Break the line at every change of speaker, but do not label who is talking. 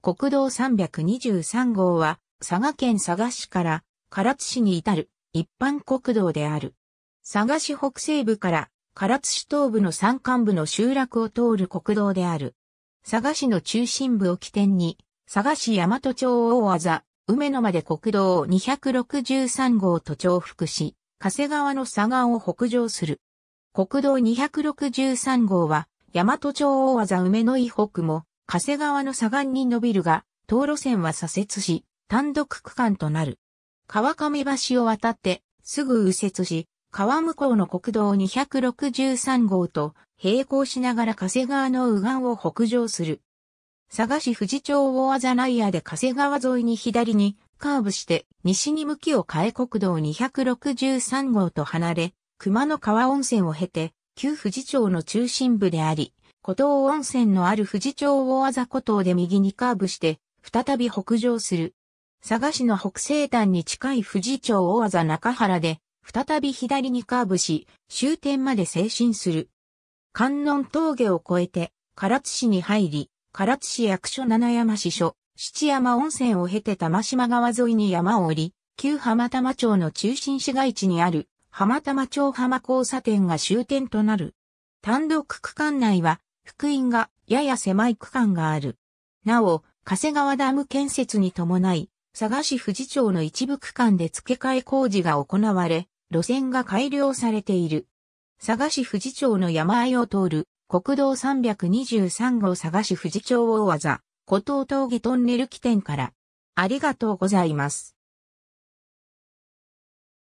国道323号は、佐賀県佐賀市から唐津市に至る一般国道である。佐賀市北西部から唐津市東部の山間部の集落を通る国道である。佐賀市の中心部を起点に、佐賀市大和町大技、梅野まで国道263号と重複し、加瀬川の佐賀を北上する。国道263号は、大和町大技梅野以北も、加瀬川の左岸に伸びるが、道路線は左折し、単独区間となる。川上橋を渡って、すぐ右折し、川向こうの国道263号と並行しながら加瀬川の右岸を北上する。佐賀市富士町大技内野で加瀬川沿いに左にカーブして西に向きを変え国道263号と離れ、熊野川温泉を経て旧富士町の中心部であり、古道温泉のある富士町大麻古島で右にカーブして、再び北上する。佐賀市の北西端に近い富士町大麻中原で、再び左にカーブし、終点まで精進する。観音峠を越えて、唐津市に入り、唐津市役所七山市所、七山温泉を経て玉島川沿いに山を降り、旧浜玉町の中心市街地にある、浜玉町浜交差点が終点となる。単独区間内は、福音がやや狭い区間がある。なお、加瀬川ダム建設に伴い、佐賀市富士町の一部区間で付け替え工事が行われ、路線が改良されている。佐賀市富士町の山あいを通る国道323号佐賀市富士町大技、古東峠トンネル起点から。ありがとうございます。